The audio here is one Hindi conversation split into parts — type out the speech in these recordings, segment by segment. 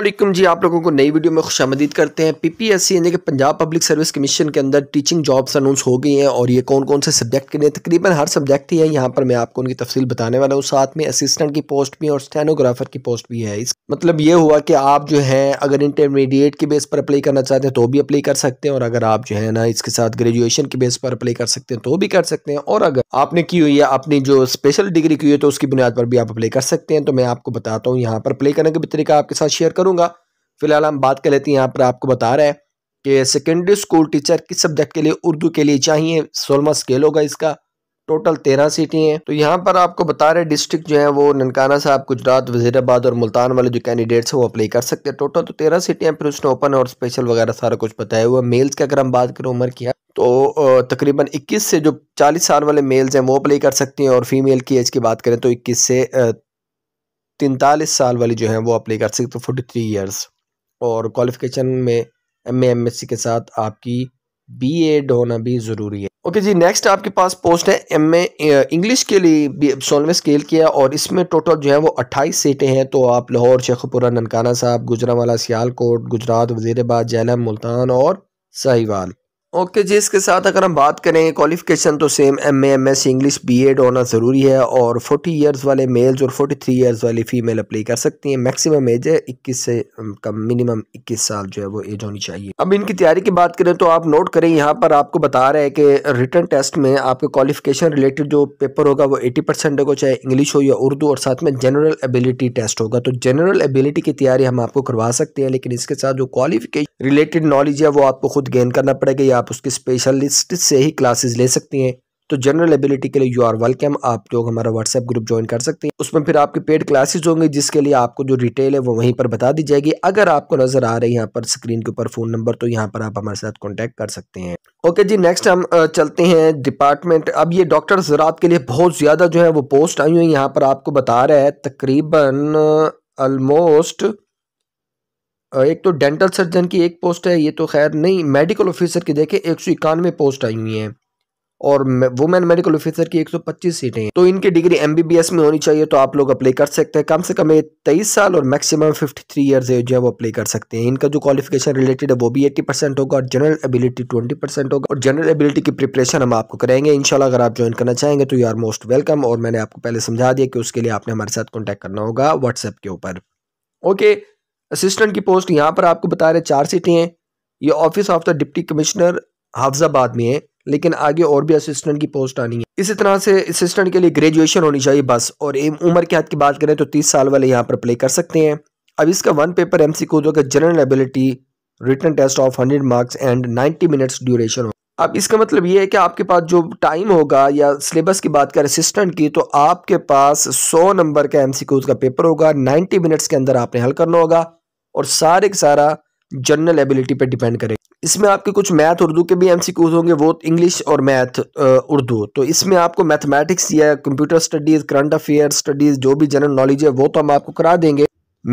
वालेकुम जी आप लोगों को नई वीडियो में खुश आमदीद करते हैं पीपीएससी यानी कि पंजाब पब्लिक सर्विस कमीशन के अंदर टीचिंग जॉब्स अनाउंस हो गई हैं और ये कौन कौन से सब्जेक्ट के लिए तकरीबन हर सब्जेक्ट ही है यहाँ पर मैं आपको उनकी तफसील बताने वाला हूँ साथ में असिस्टेंट की पोस्ट भी और स्टेनोग्राफर की पोस्ट भी है इस मतलब ये हुआ कि आप जो है अगर इंटरमीडिएट के बेस पर अप्लाई करना चाहते हैं तो भी अप्लाई कर सकते हैं और अगर आप जो है ना इसके साथ ग्रेजुएशन के बेस पर अप्लाई कर सकते हैं तो भी कर सकते हैं और अगर आपने की हुई है अपनी जो स्पेशल डिग्री की हुई है तो उसकी बुनियाद पर भी आप अप्लाई कर सकते हैं तो मैं आपको बताता हूँ यहाँ पर अप्लाई करने का भी तरीका आपके साथ शेयर करूँ बोलूँगा फिलहाल हम बात कर लेते हैं यहाँ पर आपको बता रहा है कि सेकेंडरी स्कूल टीचर किस सब्जेक्ट के लिए उर्दू के लिए चाहिए सोलमा स्केल होगा इसका टोटल तेरह सीटें हैं तो यहाँ पर आपको बता रहे डिस्ट्रिक्ट जो है वो ननकाना साहब गुजरात वजीराबाद और मुल्तान वाले जो कैंडिडेट्स हैं वो अप्लाई कर सकते हैं टोटल तो तेरह सीटें हैं फिर उसने ओपन और स्पेशल वगैरह सारा कुछ बताया हुआ मेल्स की अगर हम बात करें उम्र की हाँ, तो तकरीबन 21 से जो 40 साल वाले मेल्स हैं वो अप्लाई कर सकते हैं और फीमेल की एज की बात करें तो 21 से तैंतालीस साल वाली जो है वो अप्लाई कर सकते हो फोर्टी थ्री ईयर्स और क्वालिफिकेशन में एम एम एस सी के साथ आपकी बी एड होना भी ज़रूरी है ओके जी नेक्स्ट आपके पास पोस्ट है एम ए इंग्लिश के लिए सोलवे स्केल किया और इसमें टोटल जो है वो अट्ठाईस सीटें हैं तो आप लाहौर शेखपुरा ननकाना साहब गुजरावाला सियालकोट गुजरात वजीराबाद जैलम मुल्तान और साहिवाल ओके okay, जी इसके साथ अगर हम बात करें क्वालिफिकेशन तो same M M S English B Ed होना ज़रूरी है और 40 इयर्स वाले मेल्स और 43 इयर्स वाली फ़ीमेल अप्लाई कर सकती हैं मैक्सिमम एज है 21 से कम मिनिमम 21 साल जो है वो एज होनी चाहिए अब इनकी तैयारी की बात करें तो आप नोट करें यहाँ पर आपको बता रहे हैं कि रिटर्न टेस्ट में आपके क्वालिफिकेशन रिलेटेड जो पेपर होगा वो एटी परसेंट होगा चाहे इंग्लिश हो या उर्दू और साथ में जनरल एबिलिटी टेस्ट होगा तो जनरल एबिलिटी की तैयारी हम आपको करवा सकते हैं लेकिन इसके साथ जो क्वालिफिकेशन रिलेटेड नॉलेज है वो आपको खुद गेन करना पड़ेगा या आप उसके स्पेशलिस्ट से ही क्लासेस ले सकती हैं तो जनरल एबिलिटी के लिए यू आर वेलकम आप लोग हमारा व्हाट्सएप ग्रुप ज्वाइन कर सकते हैं उसमें फिर आपके पेड क्लासेस होंगे जिसके लिए आपको जो डिटेल है वो वहीं पर बता दी जाएगी अगर आपको नजर आ रही है यहाँ पर स्क्रीन के ऊपर फोन नंबर तो यहाँ पर आप हमारे साथ कॉन्टेक्ट कर सकते हैं ओके जी नेक्स्ट हम चलते हैं डिपार्टमेंट अब ये डॉक्टर ज़रात के लिए बहुत ज़्यादा जो है वो पोस्ट आई हुई है यहाँ पर आपको बता रहा है तकरीबन ऑलमोस्ट एक तो डेंटल सर्जन की एक पोस्ट है ये तो खैर नहीं मेडिकल ऑफिसर की देखें एक सौ इक्यानवे पोस्ट आई हुई है और वुमेन मेडिकल ऑफिसर की 125 सीटें तो इनकी डिग्री एमबीबीएस में होनी चाहिए तो आप लोग अप्लाई कर सकते हैं कम से कम तेईस साल और मैक्सिमम 53 थ्री ईयर जो है वो अप्लाई कर सकते हैं इनका जो क्वालिफिकेशन रिलेटेड है वो भी 80 परसेंट होगा और जनरल एबिलिटी 20 परसेंट होगा और जनरल एबिलिटी की प्रिपरेशन हम आपको करेंगे इनशाला अगर आप ज्वाइन करना चाहेंगे तो यू आर मोस्ट वेलकम और मैंने आपको पहले समझा दिया कि उसके लिए आपने हमारे साथ कॉन्टैक्ट करना होगा व्हाट्सएप के ऊपर ओके असिस्टेंट की पोस्ट यहाँ पर आपको बता रहे चार सीटें हैं ये office of the deputy commissioner Hafizabad में है लेकिन आगे और भी असिस्टेंट की पोस्ट आनी है इसी तरह से असिस्टेंट के लिए ग्रेजुएशन होनी चाहिए बस और एम उम्र के हद की बात करें तो तीस साल वाले यहाँ पर प्ले कर सकते हैं अब इसका वन पेपर एम सी जो general ability written test of hundred marks and ninety minutes duration हो अब इसका मतलब ये है कि आपके पास जो टाइम होगा या सिलेबस की बात करें असिस्टेंट की तो आपके पास 100 नंबर का एम का पेपर होगा 90 मिनट्स के अंदर आपने हल करना होगा और सारे के सारा जनरल एबिलिटी पे डिपेंड करेगा इसमें आपके कुछ मैथ उर्दू के भी एमसीक्यूज होंगे वो इंग्लिश और मैथ उर्दू तो इसमें आपको मैथमेटिक्स या computer studies current affair studies जो भी जनरल नॉलेज है वो तो हम आपको करा देंगे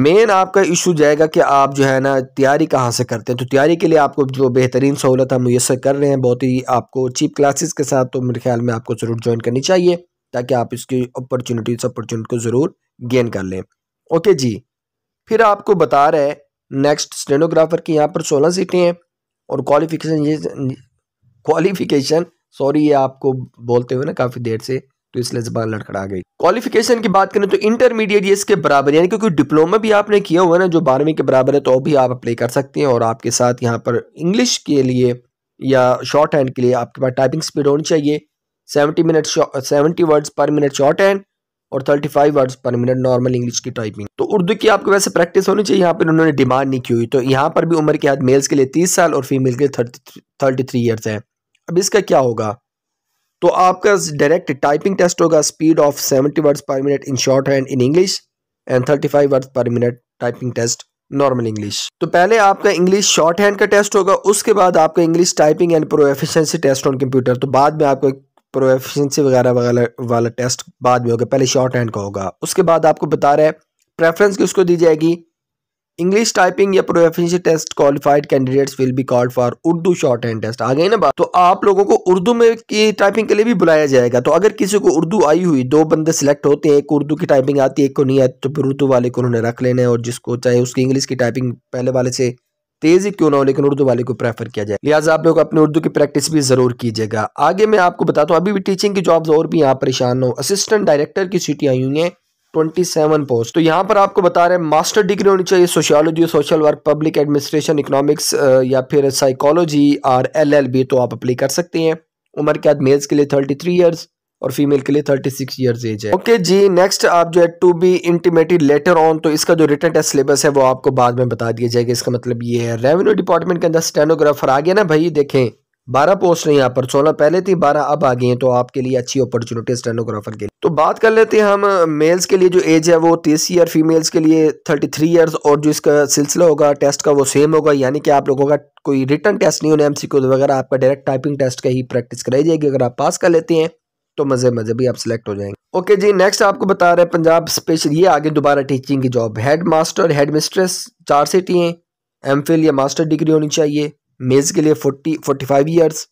मेन आपका इशू जाएगा कि आप जो है ना तैयारी कहाँ से करते हैं तो तैयारी के लिए आपको जो बेहतरीन सहूलत हम मुयसर कर रहे हैं बहुत ही आपको चीप क्लासेस के साथ तो मेरे ख्याल में आपको ज़रूर ज्वाइन करनी चाहिए ताकि आप इसकी अपॉर्चुनिटीज अपॉर्चुनिटी को ज़रूर गेन कर लें ओके जी फिर आपको बता रहा है नेक्स्ट स्टेनोग्राफर की यहाँ पर सोलह सीटें हैं और क्वालिफिकेशन ये क्वालिफिकेशन सॉरी ये आपको बोलते हुए ना काफ़ी देर से तो इसलिए जबान लड़खड़ा गई क्वालिफिकेशन की बात करें तो इंटरमीडिएट ये इसके बराबर यानी क्योंकि डिप्लोमा भी आपने किया हुआ है ना जो बारहवीं के बराबर है तो भी आप अप्लाई कर सकते हैं और आपके साथ यहाँ पर इंग्लिश के लिए या शॉर्ट हैंड के लिए आपके पास टाइपिंग स्पीड होनी चाहिए seventy minute seventy words per minute shorthand और 35 words per minute normal English की टाइपिंग तो उर्दू की आपको वैसे प्रैक्टिस होनी चाहिए यहाँ पर उन्होंने डिमांड नहीं की हुई तो यहाँ पर भी उम्र के हाथ मेल्स के लिए तीस साल और फीमेल के लिए थर्टी थ्री ईयर्स है अब इसका क्या होगा तो आपका डायरेक्ट टाइपिंग टेस्ट होगा speed of seventy words per minute in shorthand in English and thirty five words per minute typing test normal English तो पहले आपका इंग्लिश शॉर्ट हैंड का टेस्ट होगा उसके बाद आपका English typing and proficiency test on computer तो बाद में आपको प्रोएफिशंसी वगैरह वगैरह वाला टेस्ट बाद में होगा पहले शॉर्ट हैंड का होगा उसके बाद आपको बता रहे प्रेफरेंस की उसको दी जाएगी इंग्लिश टाइपिंग या proficiency test qualified candidates will be called for Urdu shorthand test आ गई ना बात तो आप लोगों को उर्दू में की टाइपिंग के लिए भी बुलाया जाएगा तो अगर किसी को उर्दू आई हुई दो बंदे सिलेक्ट होते हैं एक उर्दू की टाइपिंग आती है एक को नहीं आती तो फिर उर्दू वाले को उन्होंने रख लेना है और जिसको चाहे उसकी इंग्लिश की टाइपिंग पहले वाले से तेजी क्यों ना हो लेकिन उर्दू वाले को प्रेफर किया जाए लिहाजा आप लोग अपनी उर्दू की प्रैक्टिस भी जरूर कीजिएगा आगे मैं आपको बताता हूँ अभी भी टीचिंग की जॉब्स और भी यहाँ परेशान हो असिस्टेंट डायरेक्टर की सीटें आई हुई हैं ट्वेंटी सेवन पोस्ट तो यहाँ पर आपको बता रहे हैं मास्टर डिग्री होनी चाहिए sociology social work public administration economics या फिर साइकोलॉजी और बी तो आप अप्लाई कर सकते हैं उम्र के बाद मेल्स के लिए थर्टी थ्री ईयर्स और फीमेल के लिए 36 सिक्स ईयर्स एज है ओके okay, जी नेक्स्ट आप जो है to be intimated letter on तो इसका जो रिटर्न टेस्ट सिलेबस है वो आपको बाद में बता दिया जाएगा इसका मतलब ये है रेवेन्यू डिपार्टमेंट के अंदर स्टेनोग्राफर आ गया ना भाई देखें बारह पोस्ट है यहाँ पर सोलह पहले थी बारह अब आ गई हैं तो आपके लिए अच्छी अपॉर्चुनिटी स्टेनोग्राफर के लिए तो बात कर लेते हैं हम मेल्स के लिए जो एज है वो तीस ईयर फीमेल्स के लिए थर्टी थ्री ईयर्स और जो इसका सिलसिला होगा टेस्ट का वो सेम होगा यानी कि आप लोगों का कोई रिटर्न टेस्ट नहीं होना एम वगैरह आपका डायरेक्ट टाइपिंग टेस्ट का ही प्रैक्टिस कराई जाएगी अगर आप पास कर लेते हैं तो मज़े मज़े भी आप सिलेक्ट हो जाएंगे ओके जी नेक्स्ट आपको बता रहे हैं पंजाब स्पेशल ये आगे दोबारा टीचिंग की job head master head mistress चार सीटी हैं एम फिल या मास्टर डिग्री होनी चाहिए मेज़ के लिए फोर्टी फोर्टी फाइव ईयर्स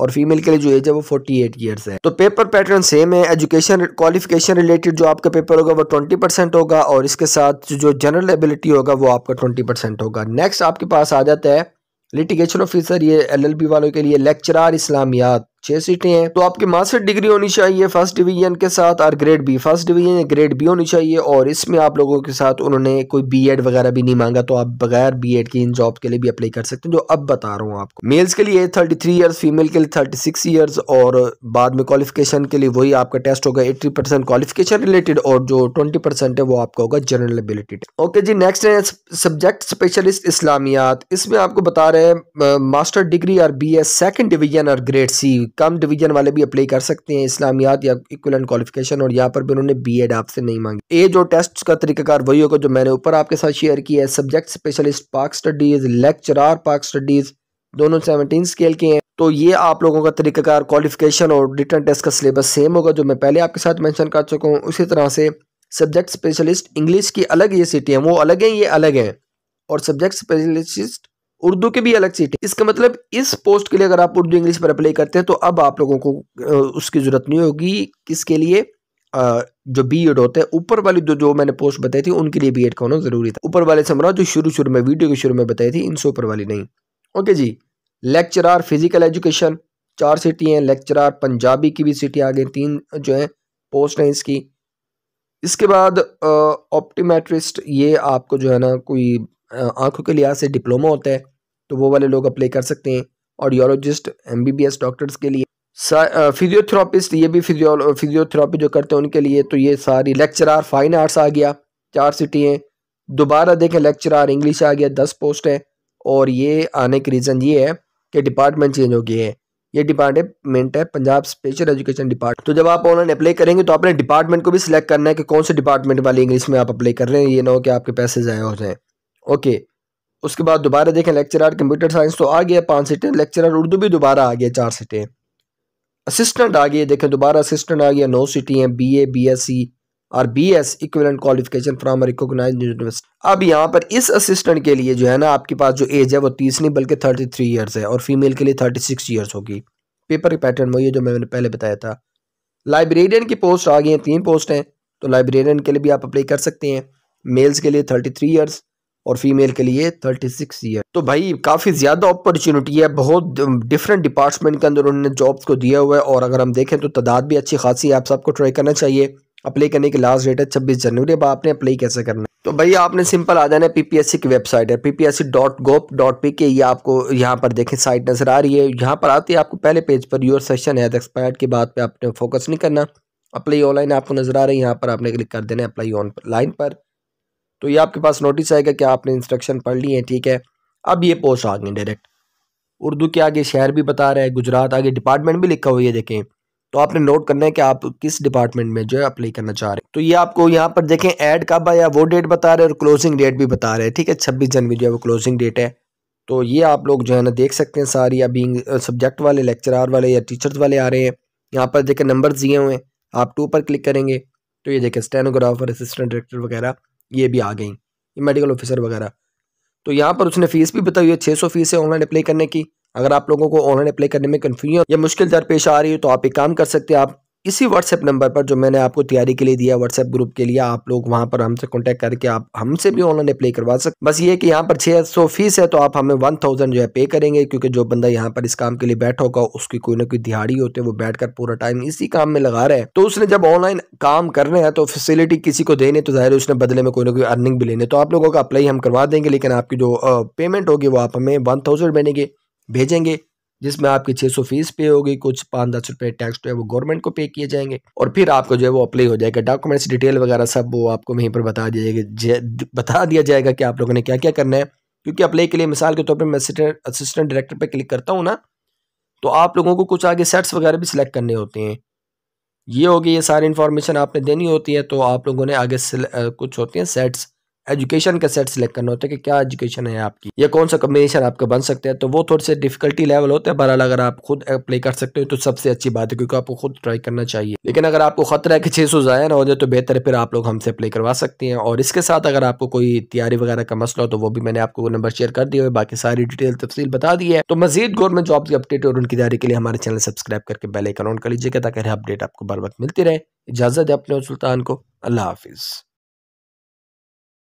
और फीमेल के लिए जो एज है वो फोर्टी एट ईयर्स है तो पेपर पैटर्न सेम है एजुकेशन क्वालिफिकेशन रिलेटेड जो आपका पेपर होगा वो ट्वेंटी परसेंट होगा और इसके साथ जो जनरल एबिलिटी होगा वो आपका ट्वेंटी परसेंट होगा नेक्स्ट आपके पास आ जाता है लिटिगेशन ऑफिसर ये एल वालों के लिए लेक्चरार इस्लामियात छह सीटें हैं तो आपके मास्टर डिग्री होनी चाहिए फर्स्ट डिवीजन के साथ और ग्रेड बी फर्स्ट डिवीजन या ग्रेड बी होनी चाहिए और इसमें आप लोगों के साथ उन्होंने कोई बीएड वगैरह भी नहीं मांगा तो आप बगैर बीएड के इन जॉब के लिए भी अप्लाई कर सकते हैं जो अब बता रहा हूँ आपको मेल्स के लिए थर्टी थ्री ईयर्स फीमेल के लिए थर्टी सिक्स ईयर्स और बाद में क्वालिफिकेशन के लिए वही आपका टेस्ट होगा एट्टी परसेंट क्वालिफिकेशन रिलेटेड और जो ट्वेंटी परसेंट है वो आपका होगा general ability okay ji next है सब्जेक्ट स्पेशलिस्ट इस्लामियात इसमें आपको बता रहे हैं मास्टर डिग्री और बी एस सेकेंड डिवीजन और ग्रेड सी कम डिवीजन वाले भी अप्लाई कर सकते हैं इस्लामियात या इक्वलन क्वालिफिकेशन और यहाँ पर भी उन्होंने बी एड आपसे नहीं मांगी ए जो टेस्ट का तरीकाकार वही होगा जो मैंने ऊपर आपके साथ शेयर किया है subject specialist Pak studies lecturer Pak studies दोनों सेवनटीन स्केल के हैं तो ये आप लोगों का तरीकाकार क्वालिफिकेशन और रिटर्न टेस्ट का सिलेबस सेम होगा जो मैं पहले आपके साथ मैंशन कर चुका हूँ उसी तरह से सब्जेक्ट स्पेशलिस्ट इंग्लिश की अलग ये सीटी हैं वो अलग हैं ये अलग हैं और सब्जेक्ट स्पेशलिस्ट उर्दू के भी अलग सीट है इसका मतलब इस पोस्ट के लिए अगर आप उर्दू इंग्लिश पर अप्लाई करते हैं तो अब आप लोगों को उसकी ज़रूरत नहीं होगी किसके लिए जो बी एड होते हैं ऊपर वाली जो जो मैंने पोस्ट बताई थी उनके लिए बी एड का होना ज़रूरी था ऊपर वाले समरा जो शुरू शुरू में वीडियो के शुरू में बताई थी इनसे ऊपर वाली नहीं okay ji lecturer physical education चार सीटी हैं लेक्चरार पंजाबी की भी सीटी आ गई तीन जो है पोस्ट हैं इसकी इसके बाद ऑप्टीमेट्रिस्ट ये आपको जो है ना कोई आँखों के लिहाज से डिप्लोमा होता है तो वो वाले लोग अप्लाई कर सकते हैं और यूरोलॉजिस्ट एम डॉक्टर्स के लिए फिजियोथेरापिस्ट ये भी फिजियो फिजियोथेरापी जो करते हैं उनके लिए तो ये सारी लेक्चरार फाइन आर्ट्स आ गया चार सिटी हैं दोबारा देखें लेक्चरार इंग्लिश आ गया दस पोस्ट है और ये आने के रीज़न ये है कि डिपार्टमेंट चेंज हो गए हैं ये डिपार्टमेंट है पंजाब स्पेशल एजुकेशन डिपार्टमेंट तो जब आप ऑनलाइन अप्लाई करेंगे तो आपने डिपार्टमेंट को भी सिलेक्ट करना है कि कौन से डिपार्टमेंट वाले इंग्लिश में आप अप्लाई कर रहे हैं ये ना हो कि आपके पैसे ज़ाया हो जाएँ ओके उसके बाद दोबारा देखें लेक्चरर कंप्यूटर साइंस तो आ गया पाँच सीटें लेक्चरर उर्दू भी दोबारा आ गया चार सीटें असिस्टेंट आ गए देखें दोबारा असिस्टेंट आ गया नौ सीटें हैं B A B S C और B S equivalent qualification from recognise university अब यहाँ पर इस असिस्टेंट के लिए जो है ना आपके पास जो एज है वो तीस नहीं बल्कि थर्टी थ्री ईयर्स है और फीमेल के लिए थर्टी सिक्स ईयर्स होगी पेपर की पैटर्न वही है जो मैंने पहले बताया था लाइब्रेरियन की पोस्ट आ गई हैं तीन पोस्ट हैं तो लाइब्रेरियन के लिए भी आप अप्लाई कर सकते हैं मेल्स के लिए थर्टी थ्री ईयर्स और फीमेल के लिए थर्टी सिक्स ईयर तो भाई काफ़ी ज़्यादा अपॉर्चुनिटी है बहुत डिफरेंट डिपार्टमेंट के अंदर उन्होंने जॉब्स को दिया हुआ है और अगर हम देखें तो तादाद भी अच्छी खासी है आप सबको ट्राई करना चाहिए अप्लाई करने की लास्ट डेट है छब्बीस जनवरी अब आपने अप्लाई कैसे करना है तो भाई आपने सिंपल आ जाना है पीपीएससी की वेबसाइट है PPSC dot gov dot P K ये आपको यहाँ पर देखें साइट नजर आ रही है यहाँ पर आती है आपको पहले पेज पर योर सेशन है एक्सपायर्ड की बात पे आपने फोकस नहीं करना अप्लाई ऑनलाइन आपको नजर आ रही है यहाँ पर आपने क्लिक कर देना है अप्लाई ऑनलाइन पर तो ये आपके पास नोटिस आएगा कि आपने इंस्ट्रक्शन पढ़ ली है ठीक है अब ये पोस्ट आ गई डायरेक्ट उर्दू के आगे शहर भी बता रहे हैं गुजरात आगे डिपार्टमेंट भी लिखा हुआ है देखें तो आपने नोट करना है कि आप किस डिपार्टमेंट में जो है अप्लाई करना चाह रहे हैं तो ये आपको यहाँ पर देखें ऐड कब आया वो डेट बता रहे हैं और क्लोजिंग डेट भी बता रहे हैं ठीक है छब्बीस जनवरी जो है वो क्लोजिंग डेट है तो ये आप लोग जो है ना देख सकते हैं सारी अभी सब्जेक्ट वाले लेक्चरार वाले या टीचर्स वाले आ रहे हैं यहाँ पर देखें नंबर दिए हुए हैं आप टू पर क्लिक करेंगे तो ये देखें स्टेनोग्राफर असिस्टेंट डायरेक्टर वगैरह ये भी आ गई ये मेडिकल ऑफिसर वगैरह तो यहाँ पर उसने फीस भी बताई है छः सौ फीस है ऑनलाइन अप्लाई करने की अगर आप लोगों को ऑनलाइन अप्लाई करने में कन्फ्यूजन या मुश्किल दर पेश आ रही है तो आप एक काम कर सकते हैं आप इसी व्हाट्सएप नंबर पर जो मैंने आपको तैयारी के लिए दिया व्हाट्सएप ग्रुप के लिए आप लोग वहाँ पर हमसे कॉन्टैक्ट करके आप हमसे भी ऑनलाइन अप्लाई करवा सकते बस ये कि यहाँ पर 600 फीस है तो आप हमें 1000 जो है पे करेंगे क्योंकि जो बंदा यहाँ पर इस काम के लिए बैठा होगा उसकी कोई ना कोई दिहाड़ी होती है वो बैठ पूरा टाइम इसी काम में लगा रहे हैं तो उसने जब ऑनलाइन काम करना है तो फैसिलिटी किसी को देने तो जाहिर उसने बदले में कोई ना कोई अर्निंग भी लेने तो आप लोगों का अप्लाई हम करवा देंगे लेकिन आपकी जो पेमेंट होगी वो आप हमें वन थाउजेंड भेजेंगे जिसमें आपकी 600 फीस पे होगी कुछ पाँच दस रुपये टैक्स जो है वो गवर्नमेंट को पे किए जाएंगे और फिर आपको जो है वो अप्लाई हो जाएगा डॉक्यूमेंट्स डिटेल वगैरह सब वो आपको वहीं पर बता दिया जाएगा बता दिया जाएगा कि आप लोगों ने क्या क्या करना है क्योंकि अप्लाई के लिए मिसाल के तौर पर मैं असिस्टेंट डायरेक्टर पर क्लिक करता हूँ ना तो आप लोगों को कुछ आगे सेट्स वगैरह भी सिलेक्ट करने होते हैं ये होगी ये सारी इन्फॉर्मेशन आपने देनी होती है तो आप लोगों ने आगे कुछ होते हैं सेट्स एजुकेशन का सेट सेलेक्ट करना होता है कि क्या एजुकेशन है आपकी या कौन सा कम्बिनेशन आपका बन सकता है तो वो थोड़े से डिफिकल्टी लेवल होता है बहरहाल अगर आप खुद अप्लाई कर सकते हो तो सबसे अच्छी बात है क्योंकि आपको खुद ट्राई करना चाहिए लेकिन अगर आपको खतरा है कि छह सौ ज़ाया ना हो जाए तो बेहतर है फिर आप लोग हमसे अप्लाई करवा सकते हैं और इसके साथ अगर आपको कोई तैयारी वगैरह का मसला हो तो वो भी मैंने आपको नंबर शेयर कर दिया है बाकी सारी डिटेल तफसी बता दी है तो मजीद गवर्नमेंट जॉब की अपडेट और उनकी तैयारी के लिए हमारे चैनल सब्सक्राइब करके बेल आइकन ऑन कर लीजिएगा ताकि अपडेट आपको बार बार मिलती रहे इजाज़त है अपने सुल्तान को अल्लाह हाफिज़